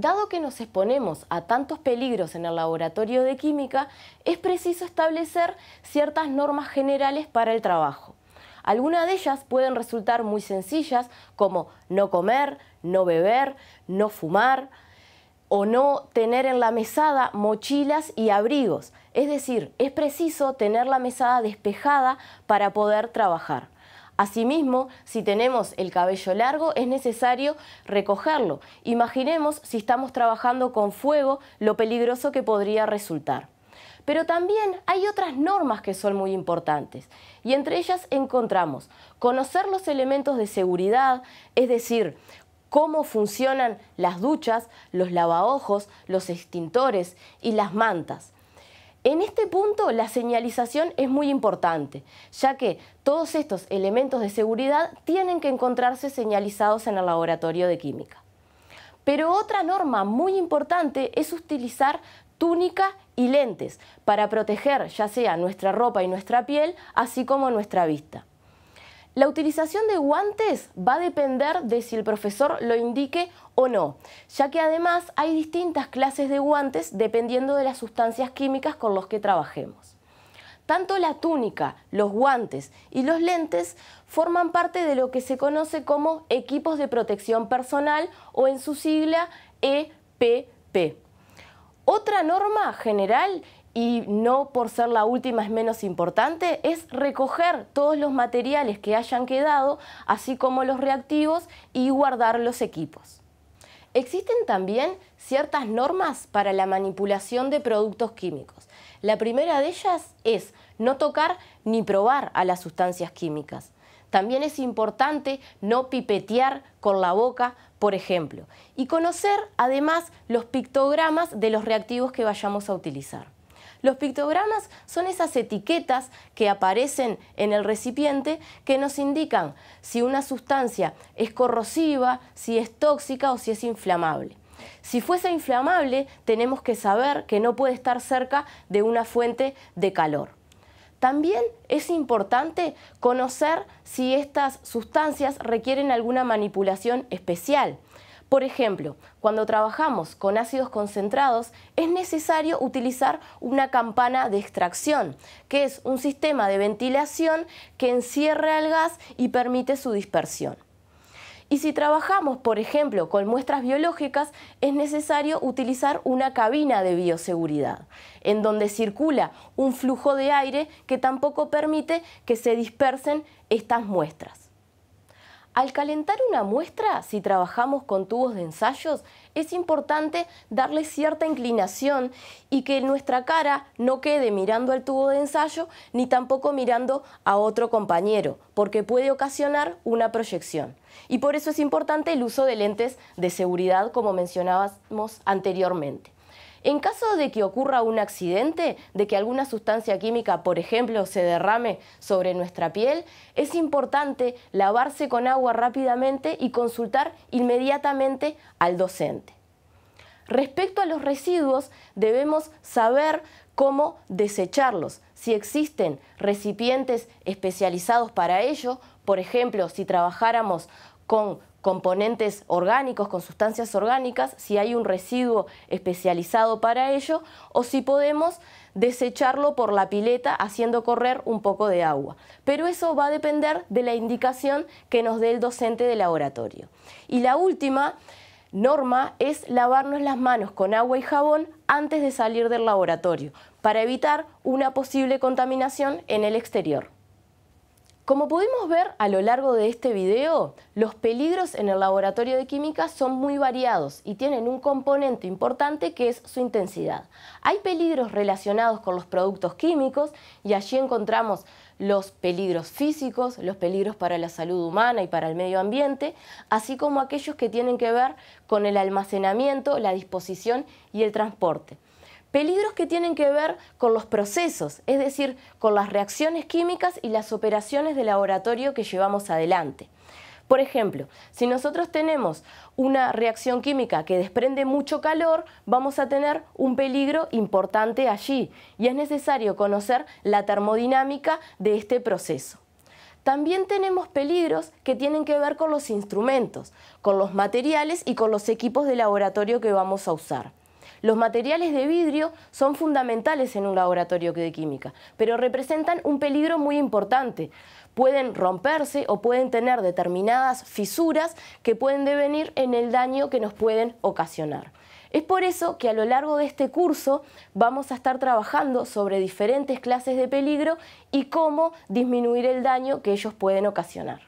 Dado que nos exponemos a tantos peligros en el laboratorio de química, es preciso establecer ciertas normas generales para el trabajo. Algunas de ellas pueden resultar muy sencillas, como no comer, no beber, no fumar o no tener en la mesada mochilas y abrigos. Es decir, es preciso tener la mesada despejada para poder trabajar. Asimismo, si tenemos el cabello largo, es necesario recogerlo. Imaginemos si estamos trabajando con fuego, lo peligroso que podría resultar. Pero también hay otras normas que son muy importantes y entre ellas encontramos conocer los elementos de seguridad, es decir, cómo funcionan las duchas, los lavaojos, los extintores y las mantas. En este punto la señalización es muy importante, ya que todos estos elementos de seguridad tienen que encontrarse señalizados en el laboratorio de química. Pero otra norma muy importante es utilizar túnica y lentes para proteger ya sea nuestra ropa y nuestra piel, así como nuestra vista. La utilización de guantes va a depender de si el profesor lo indique o no, ya que además hay distintas clases de guantes dependiendo de las sustancias químicas con las que trabajemos. Tanto la túnica, los guantes y los lentes forman parte de lo que se conoce como equipos de protección personal o en su sigla EPP. Otra norma general y no por ser la última es menos importante, es recoger todos los materiales que hayan quedado, así como los reactivos, y guardar los equipos. Existen también ciertas normas para la manipulación de productos químicos. La primera de ellas es no tocar ni probar a las sustancias químicas. También es importante no pipetear con la boca, por ejemplo, y conocer además los pictogramas de los reactivos que vayamos a utilizar. Los pictogramas son esas etiquetas que aparecen en el recipiente que nos indican si una sustancia es corrosiva, si es tóxica o si es inflamable. Si fuese inflamable, tenemos que saber que no puede estar cerca de una fuente de calor. También es importante conocer si estas sustancias requieren alguna manipulación especial. Por ejemplo, cuando trabajamos con ácidos concentrados es necesario utilizar una campana de extracción, que es un sistema de ventilación que encierra el gas y permite su dispersión. Y si trabajamos, por ejemplo, con muestras biológicas, es necesario utilizar una cabina de bioseguridad, en donde circula un flujo de aire que tampoco permite que se dispersen estas muestras. Al calentar una muestra, si trabajamos con tubos de ensayos, es importante darle cierta inclinación y que nuestra cara no quede mirando al tubo de ensayo ni tampoco mirando a otro compañero, porque puede ocasionar una proyección. Y por eso es importante el uso de lentes de seguridad, como mencionábamos anteriormente. En caso de que ocurra un accidente, de que alguna sustancia química, por ejemplo, se derrame sobre nuestra piel, es importante lavarse con agua rápidamente y consultar inmediatamente al docente. Respecto a los residuos, debemos saber cómo desecharlos. Si existen recipientes especializados para ello, por ejemplo, si trabajáramos con componentes orgánicos, con sustancias orgánicas, si hay un residuo especializado para ello, o si podemos desecharlo por la pileta haciendo correr un poco de agua. Pero eso va a depender de la indicación que nos dé el docente de laboratorio. Y la última norma es lavarnos las manos con agua y jabón antes de salir del laboratorio, para evitar una posible contaminación en el exterior. Como pudimos ver a lo largo de este video, los peligros en el laboratorio de química son muy variados y tienen un componente importante que es su intensidad. Hay peligros relacionados con los productos químicos y allí encontramos los peligros físicos, los peligros para la salud humana y para el medio ambiente, así como aquellos que tienen que ver con el almacenamiento, la disposición y el transporte. Peligros que tienen que ver con los procesos, es decir, con las reacciones químicas y las operaciones de laboratorio que llevamos adelante. Por ejemplo, si nosotros tenemos una reacción química que desprende mucho calor, vamos a tener un peligro importante allí y es necesario conocer la termodinámica de este proceso. También tenemos peligros que tienen que ver con los instrumentos, con los materiales y con los equipos de laboratorio que vamos a usar. Los materiales de vidrio son fundamentales en un laboratorio de química, pero representan un peligro muy importante. Pueden romperse o pueden tener determinadas fisuras que pueden devenir en el daño que nos pueden ocasionar. Es por eso que a lo largo de este curso vamos a estar trabajando sobre diferentes clases de peligro y cómo disminuir el daño que ellos pueden ocasionar.